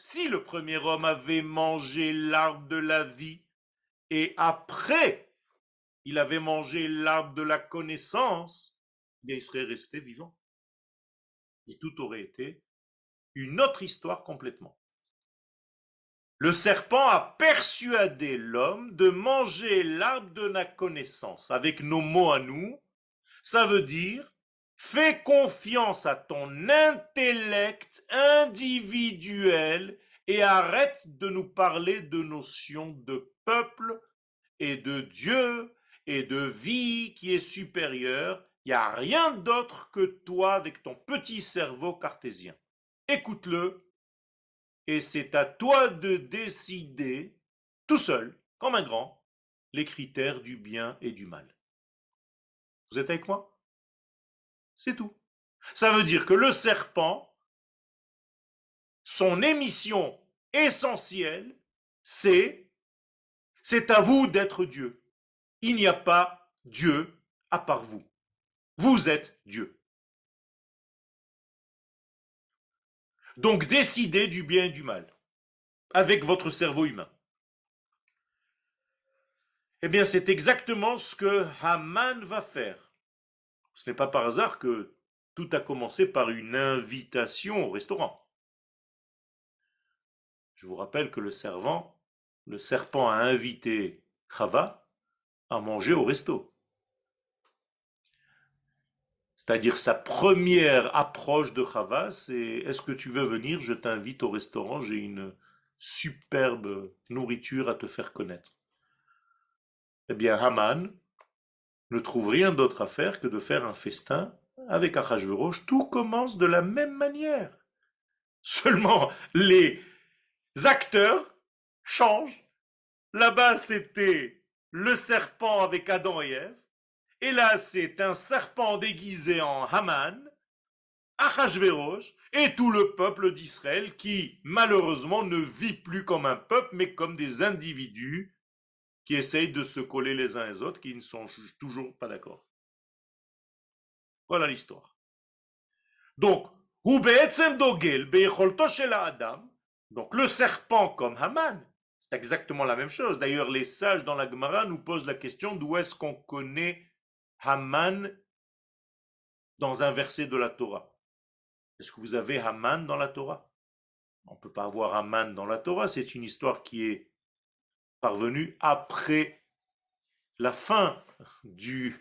si le premier homme avait mangé l'arbre de la vie et après il avait mangé l'arbre de la connaissance, eh il serait resté vivant. Et tout aurait été une autre histoire complètement. Le serpent a persuadé l'homme de manger l'arbre de la connaissance. Avec nos mots à nous, ça veut dire Fais confiance à ton intellect individuel et arrête de nous parler de notions de peuple et de Dieu et de vie qui est supérieure. Il n'y a rien d'autre que toi avec ton petit cerveau cartésien. Écoute-le et c'est à toi de décider tout seul, comme un grand, les critères du bien et du mal. Vous êtes avec moi c'est tout. Ça veut dire que le serpent, son émission essentielle, c'est c'est à vous d'être Dieu. Il n'y a pas Dieu à part vous. Vous êtes Dieu. Donc décidez du bien et du mal avec votre cerveau humain. Eh bien, c'est exactement ce que Haman va faire. Ce n'est pas par hasard que tout a commencé par une invitation au restaurant. Je vous rappelle que le servant, le serpent a invité Chava à manger au resto. C'est-à-dire sa première approche de Chava, c'est est-ce que tu veux venir Je t'invite au restaurant, j'ai une superbe nourriture à te faire connaître. Eh bien, Haman, ne trouve rien d'autre à faire que de faire un festin avec Achashverosh. Tout commence de la même manière. Seulement, les acteurs changent. Là-bas, c'était le serpent avec Adam et Ève. Et là, c'est un serpent déguisé en Haman, Achashverosh, et tout le peuple d'Israël qui, malheureusement, ne vit plus comme un peuple, mais comme des individus qui essayent de se coller les uns les autres, qui ne sont toujours pas d'accord. Voilà l'histoire. Donc, donc le serpent comme Haman, c'est exactement la même chose. D'ailleurs, les sages dans la Gemara nous posent la question d'où est-ce qu'on connaît Haman dans un verset de la Torah. Est-ce que vous avez Haman dans la Torah On ne peut pas avoir Haman dans la Torah, c'est une histoire qui est parvenu après la fin du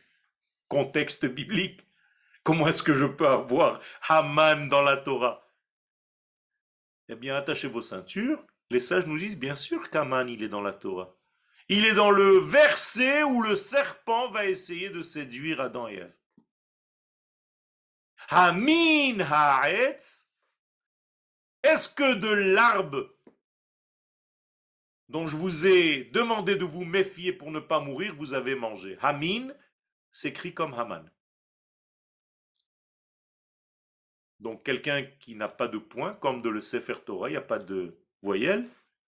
contexte biblique. Comment est-ce que je peux avoir Haman dans la Torah Eh bien, attachez vos ceintures. Les sages nous disent bien sûr qu'Aman il est dans la Torah. Il est dans le verset où le serpent va essayer de séduire Adam et Ève. Hamin Haetz, est-ce que de l'arbre dont je vous ai demandé de vous méfier pour ne pas mourir, vous avez mangé. Hamin s'écrit comme Haman. Donc quelqu'un qui n'a pas de point, comme de le Sefer Torah, il n'y a pas de voyelle,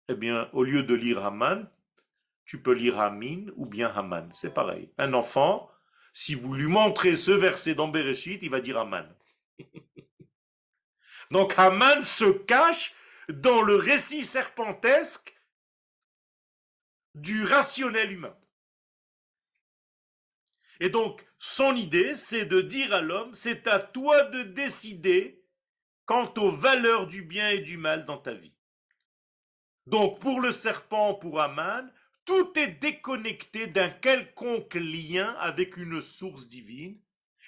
eh bien, au lieu de lire Haman, tu peux lire Hamin ou bien Haman. C'est pareil. Un enfant, si vous lui montrez ce verset dans Bereshit, il va dire Haman. Donc Haman se cache dans le récit serpentesque du rationnel humain. Et donc, son idée, c'est de dire à l'homme, c'est à toi de décider quant aux valeurs du bien et du mal dans ta vie. Donc, pour le serpent, pour Aman, tout est déconnecté d'un quelconque lien avec une source divine,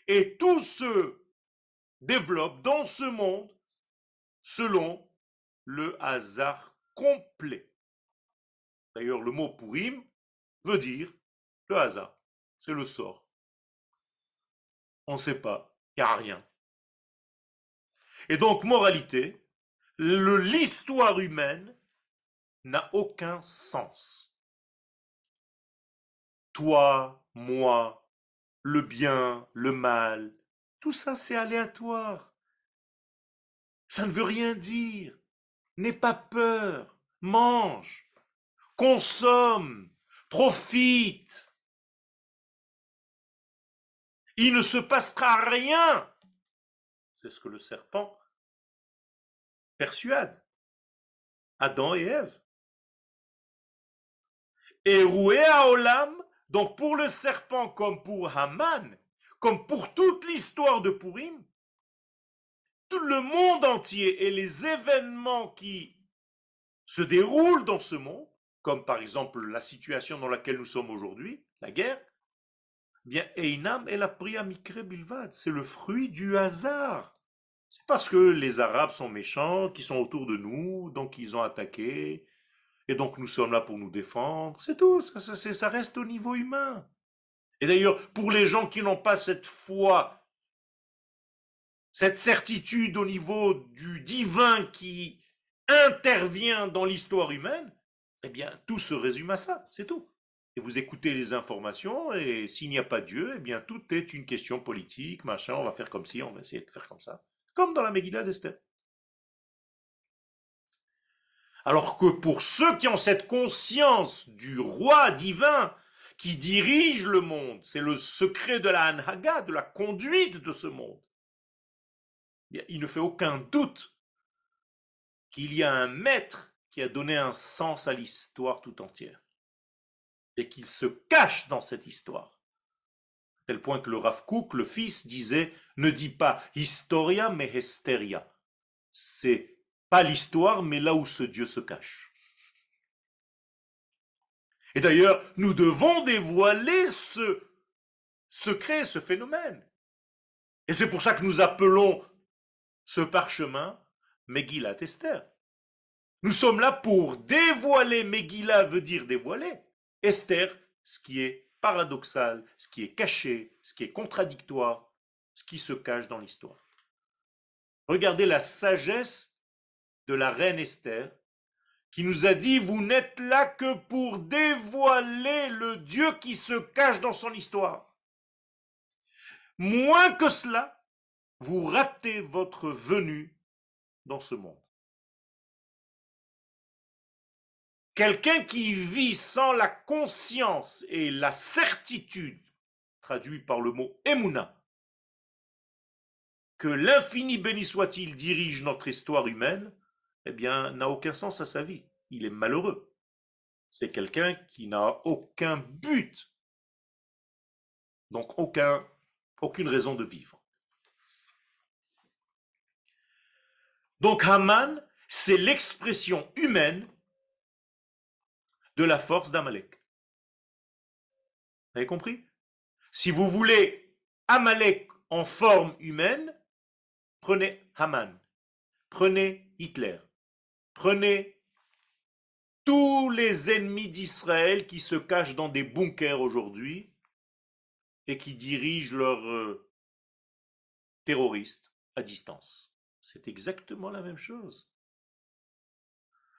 et tout se développe dans ce monde selon le hasard complet. D'ailleurs, le mot pourim veut dire le hasard. C'est le sort. On ne sait pas. Il n'y a rien. Et donc, moralité, l'histoire humaine n'a aucun sens. Toi, moi, le bien, le mal, tout ça c'est aléatoire. Ça ne veut rien dire. N'aie pas peur. Mange consomme, profite. Il ne se passera rien. C'est ce que le serpent persuade Adam et Ève. Et roué à Olam, donc pour le serpent comme pour Haman, comme pour toute l'histoire de Purim, tout le monde entier et les événements qui se déroulent dans ce monde comme par exemple la situation dans laquelle nous sommes aujourd'hui, la guerre, eh bien Einam elle a pris bilvad, c'est le fruit du hasard. C'est parce que les Arabes sont méchants, qui sont autour de nous, donc ils ont attaqué, et donc nous sommes là pour nous défendre. C'est tout, ça, ça reste au niveau humain. Et d'ailleurs, pour les gens qui n'ont pas cette foi, cette certitude au niveau du divin qui intervient dans l'histoire humaine, eh bien, tout se résume à ça, c'est tout. Et vous écoutez les informations, et s'il n'y a pas Dieu, eh bien, tout est une question politique, machin, on va faire comme ci, on va essayer de faire comme ça. Comme dans la Megillah d'Esther. Alors que pour ceux qui ont cette conscience du roi divin qui dirige le monde, c'est le secret de la Anhaga, de la conduite de ce monde, eh il ne fait aucun doute qu'il y a un maître qui a donné un sens à l'histoire tout entière. Et qu'il se cache dans cette histoire. À tel point que le Rav le fils, disait ne dit pas historia mais hysteria. C'est pas l'histoire, mais là où ce Dieu se cache. Et d'ailleurs, nous devons dévoiler ce secret, ce phénomène. Et c'est pour ça que nous appelons ce parchemin Megillat Esther. Nous sommes là pour dévoiler. Megillah veut dire dévoiler. Esther, ce qui est paradoxal, ce qui est caché, ce qui est contradictoire, ce qui se cache dans l'histoire. Regardez la sagesse de la reine Esther qui nous a dit, vous n'êtes là que pour dévoiler le Dieu qui se cache dans son histoire. Moins que cela, vous ratez votre venue dans ce monde. Quelqu'un qui vit sans la conscience et la certitude, traduit par le mot Emouna, que l'infini béni soit-il dirige notre histoire humaine, eh bien, n'a aucun sens à sa vie. Il est malheureux. C'est quelqu'un qui n'a aucun but, donc aucune raison de vivre. Donc Haman, c'est l'expression humaine de la force d'Amalek. Vous avez compris Si vous voulez Amalek en forme humaine, prenez Haman, prenez Hitler, prenez tous les ennemis d'Israël qui se cachent dans des bunkers aujourd'hui et qui dirigent leurs euh, terroristes à distance. C'est exactement la même chose.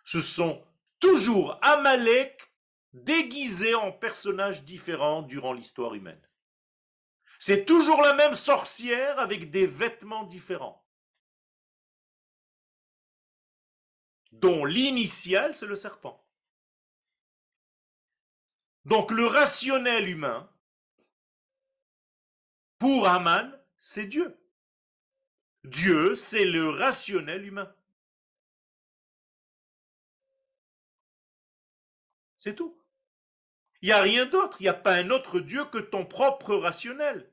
Ce sont toujours Amalek déguisé en personnage différent durant l'histoire humaine. C'est toujours la même sorcière avec des vêtements différents, dont l'initial, c'est le serpent. Donc le rationnel humain, pour Aman, c'est Dieu. Dieu, c'est le rationnel humain. C'est tout. Il n'y a rien d'autre. Il n'y a pas un autre Dieu que ton propre rationnel.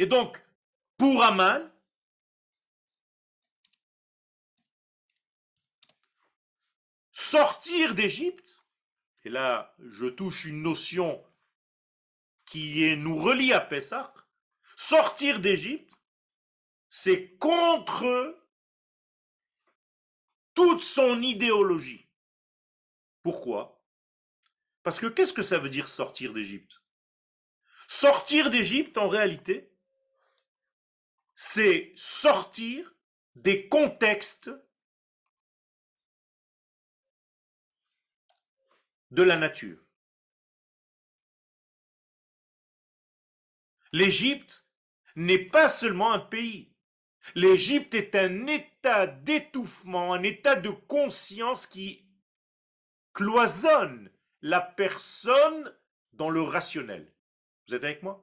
Et donc, pour Aman, sortir d'Égypte, et là je touche une notion qui est, nous relie à Pessah, sortir d'Égypte, c'est contre toute son idéologie. Pourquoi Parce que qu'est-ce que ça veut dire sortir d'Égypte Sortir d'Égypte, en réalité, c'est sortir des contextes de la nature. L'Égypte n'est pas seulement un pays. L'Égypte est un état d'étouffement, un état de conscience qui cloisonne la personne dans le rationnel. Vous êtes avec moi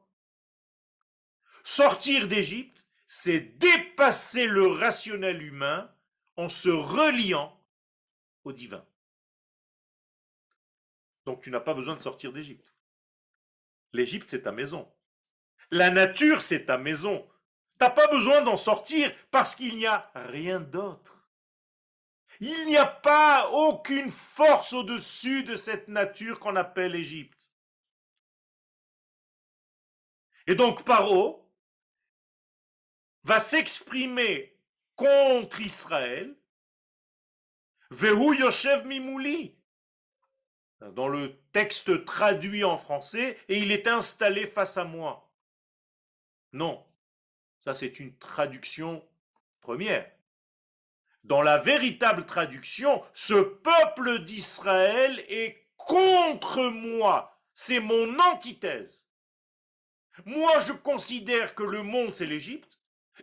Sortir d'Égypte, c'est dépasser le rationnel humain en se reliant au divin. Donc tu n'as pas besoin de sortir d'Égypte. L'Égypte, c'est ta maison. La nature, c'est ta maison. Tu n'as pas besoin d'en sortir parce qu'il n'y a rien d'autre. Il n'y a pas aucune force au-dessus de cette nature qu'on appelle Égypte. Et donc Paro va s'exprimer contre Israël. Vehu Yoshev Mimouli. Dans le texte traduit en français, et il est installé face à moi. Non, ça c'est une traduction première dans la véritable traduction, ce peuple d'Israël est contre moi. C'est mon antithèse. Moi, je considère que le monde, c'est l'Égypte.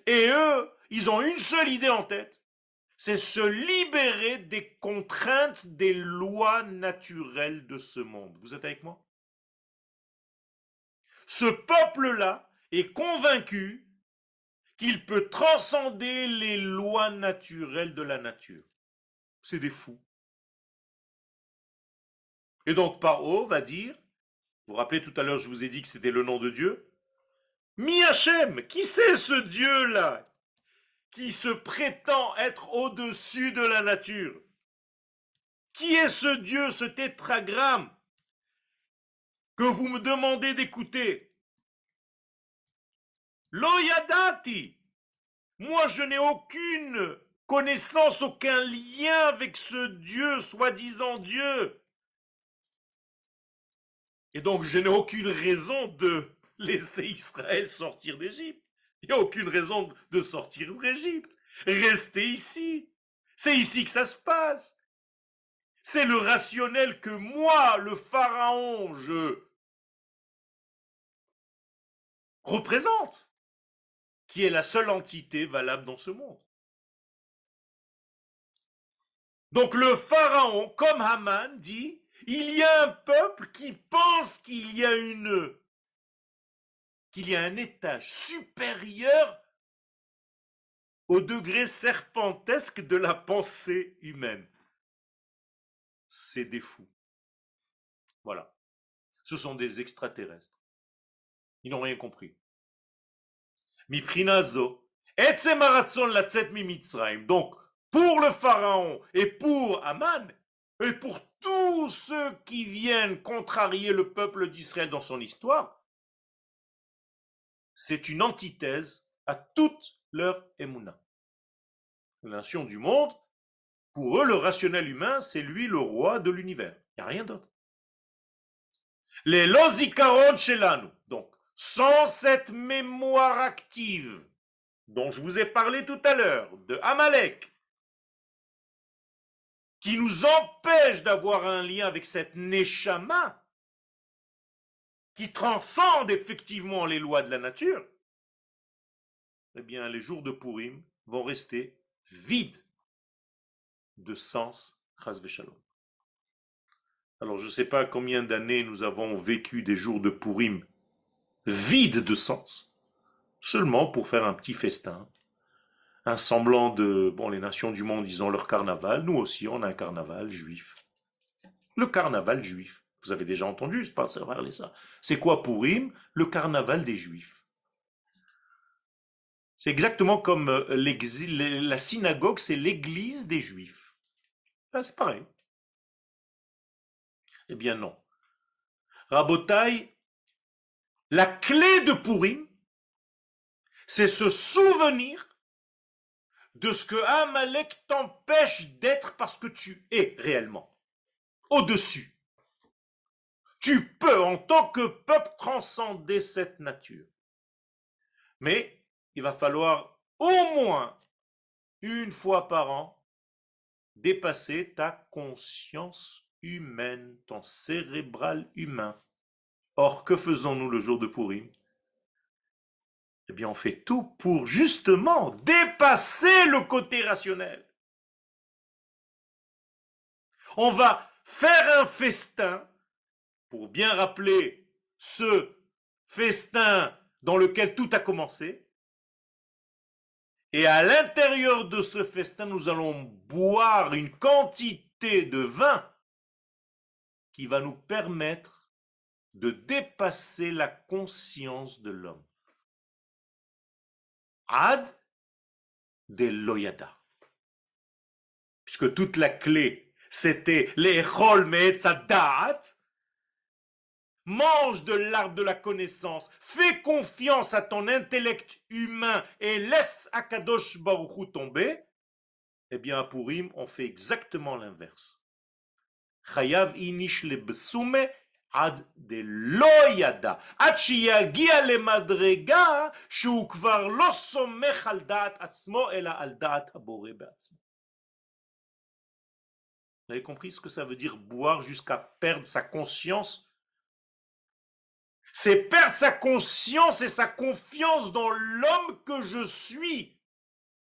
Et eux, ils ont une seule idée en tête. C'est se libérer des contraintes, des lois naturelles de ce monde. Vous êtes avec moi Ce peuple-là est convaincu qu'il peut transcender les lois naturelles de la nature. C'est des fous. Et donc Paro va dire, vous vous rappelez tout à l'heure, je vous ai dit que c'était le nom de Dieu, Mi qui c'est ce Dieu-là qui se prétend être au-dessus de la nature Qui est ce Dieu, ce tétragramme que vous me demandez d'écouter Loyadati Moi, je n'ai aucune connaissance, aucun lien avec ce Dieu, soi-disant Dieu. Et donc, je n'ai aucune raison de laisser Israël sortir d'Égypte. Il n'y a aucune raison de sortir d'Égypte. Restez ici. C'est ici que ça se passe. C'est le rationnel que moi, le Pharaon, je représente qui est la seule entité valable dans ce monde. Donc le pharaon, comme Haman, dit, il y a un peuple qui pense qu'il y a une qu'il y a un étage supérieur au degré serpentesque de la pensée humaine. C'est des fous. Voilà. Ce sont des extraterrestres. Ils n'ont rien compris la Donc, pour le Pharaon et pour Aman, et pour tous ceux qui viennent contrarier le peuple d'Israël dans son histoire, c'est une antithèse à toute leur émouna. La nation du monde, pour eux, le rationnel humain, c'est lui le roi de l'univers. Il n'y a rien d'autre. Les lozikaron Donc, sans cette mémoire active dont je vous ai parlé tout à l'heure, de Amalek, qui nous empêche d'avoir un lien avec cette Neshama, qui transcende effectivement les lois de la nature, eh bien, les jours de Purim vont rester vides de sens, Shalom. Alors, je ne sais pas combien d'années nous avons vécu des jours de Purim vide de sens, seulement pour faire un petit festin, un semblant de, bon, les nations du monde, ils ont leur carnaval, nous aussi, on a un carnaval juif. Le carnaval juif. Vous avez déjà entendu parler ça. C'est quoi pour Purim Le carnaval des juifs. C'est exactement comme euh, la synagogue, c'est l'église des juifs. Là, ah, c'est pareil. Eh bien non. Rabotai, la clé de pourri, c'est se souvenir de ce que Amalek t'empêche d'être parce que tu es réellement au-dessus. Tu peux, en tant que peuple, transcender cette nature. Mais il va falloir au moins une fois par an dépasser ta conscience humaine, ton cérébral humain. Or, que faisons-nous le jour de pourri? Eh bien, on fait tout pour justement dépasser le côté rationnel. On va faire un festin pour bien rappeler ce festin dans lequel tout a commencé. Et à l'intérieur de ce festin, nous allons boire une quantité de vin qui va nous permettre de dépasser la conscience de l'homme. Ad de loyada. Puisque toute la clé, c'était les date mange de l'arbre de la connaissance, fais confiance à ton intellect humain et laisse Akadosh Baruchou tomber, eh bien à Purim, on fait exactement l'inverse. Chayav inish le vous avez compris ce que ça veut dire boire jusqu'à perdre sa conscience C'est perdre sa conscience et sa confiance dans l'homme que je suis,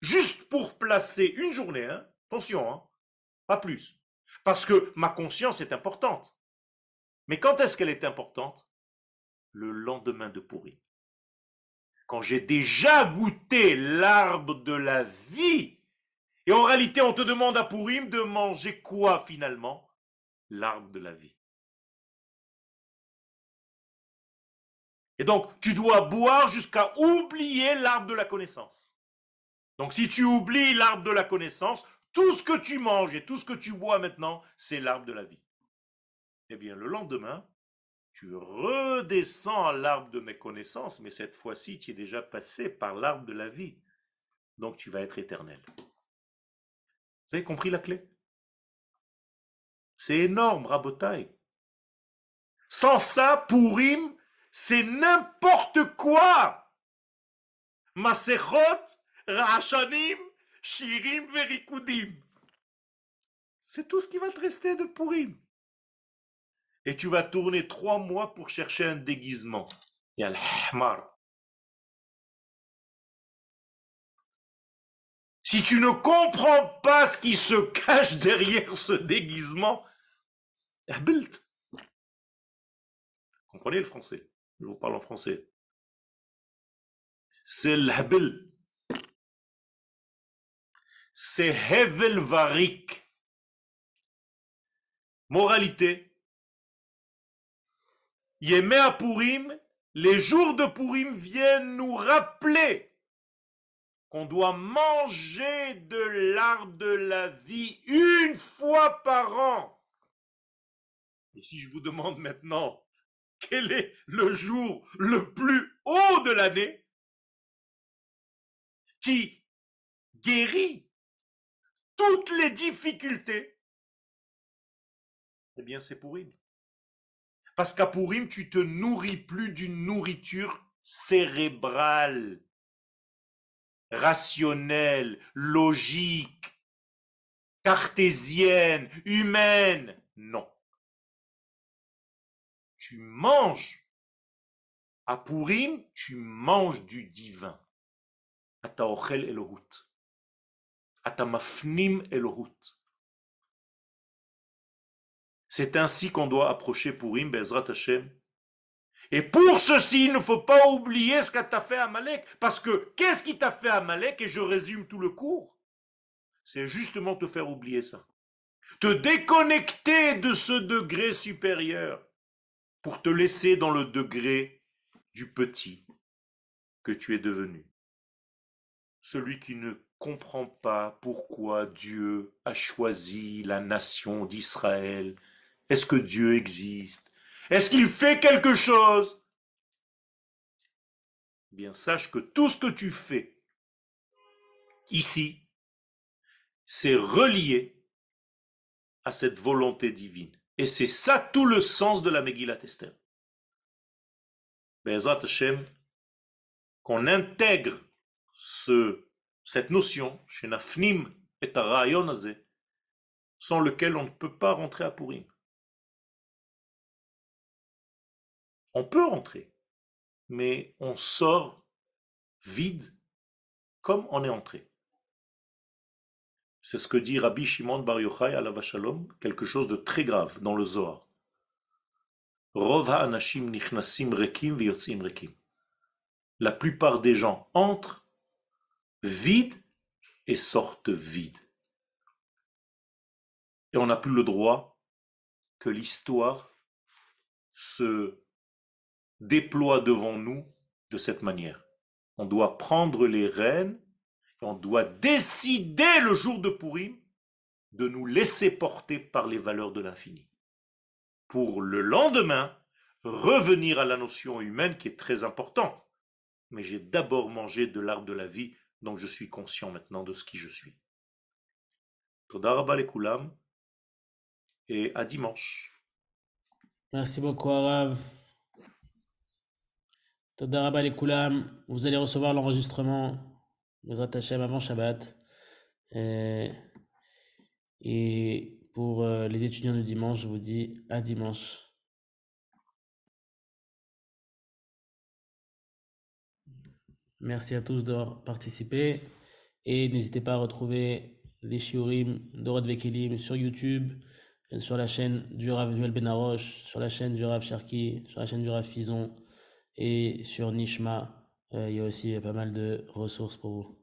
juste pour placer une journée, hein attention, hein, pas plus, parce que ma conscience est importante. Mais quand est-ce qu'elle est importante Le lendemain de pourri. Quand j'ai déjà goûté l'arbre de la vie. Et en réalité, on te demande à Pourim de manger quoi finalement L'arbre de la vie. Et donc, tu dois boire jusqu'à oublier l'arbre de la connaissance. Donc, si tu oublies l'arbre de la connaissance, tout ce que tu manges et tout ce que tu bois maintenant, c'est l'arbre de la vie eh bien le lendemain, tu redescends à l'arbre de mes connaissances, mais cette fois-ci, tu es déjà passé par l'arbre de la vie. Donc tu vas être éternel. Vous avez compris la clé C'est énorme, rabotaille. Sans ça, Pourim, c'est n'importe quoi. Masechot, Rachanim, Shirim, Verikudim. C'est tout ce qui va te rester de Pourim et tu vas tourner trois mois pour chercher un déguisement. et y a Si tu ne comprends pas ce qui se cache derrière ce déguisement, Comprenez le français. Je vous parle en français. C'est l'habil. C'est Hevelvarik. Moralité, Yémé à Purim, les jours de Purim viennent nous rappeler qu'on doit manger de l'art de la vie une fois par an. Et si je vous demande maintenant quel est le jour le plus haut de l'année qui guérit toutes les difficultés, eh bien c'est pourri. Parce qu'à Purim, tu te nourris plus d'une nourriture cérébrale, rationnelle, logique, cartésienne, humaine. Non. Tu manges. À Pourim, tu manges du divin. ta ochel Elohut. ta mafnim Elohut. C'est ainsi qu'on doit approcher pour Bezrat Hashem. Et pour ceci, il ne faut pas oublier ce qu'a t'a fait Malek. Parce que qu'est-ce qui t'a fait à Malek Et je résume tout le cours. C'est justement te faire oublier ça. Te déconnecter de ce degré supérieur pour te laisser dans le degré du petit que tu es devenu. Celui qui ne comprend pas pourquoi Dieu a choisi la nation d'Israël est-ce que Dieu existe Est-ce qu'il fait quelque chose Bien sache que tout ce que tu fais ici, c'est relié à cette volonté divine. Et c'est ça tout le sens de la Megillat Esther. Bezat Hashem, qu'on intègre ce, cette notion, Shenafnim et sans lequel on ne peut pas rentrer à Purim. On peut entrer, mais on sort vide comme on est entré. C'est ce que dit Rabbi Shimon Bar Yochai à la Vachalom, quelque chose de très grave dans le Zohar. La plupart des gens entrent vides et sortent vides. Et on n'a plus le droit que l'histoire se déploie devant nous de cette manière. On doit prendre les rênes on doit décider le jour de Purim de nous laisser porter par les valeurs de l'infini. Pour le lendemain, revenir à la notion humaine qui est très importante. Mais j'ai d'abord mangé de l'arbre de la vie, donc je suis conscient maintenant de ce qui je suis. et à dimanche. Merci beaucoup Arav. Todarabal et vous allez recevoir l'enregistrement de Hashem avant Shabbat. Et, pour euh, les étudiants du dimanche, je vous dis à dimanche. Merci à tous d'avoir participé et n'hésitez pas à retrouver les Shiurim Rod Vekilim sur YouTube, sur la chaîne du Rav Duel Benaroche, sur la chaîne du Rav Cherki, sur la chaîne du Rav Fison. Et sur Nishma, euh, il y a aussi pas mal de ressources pour vous.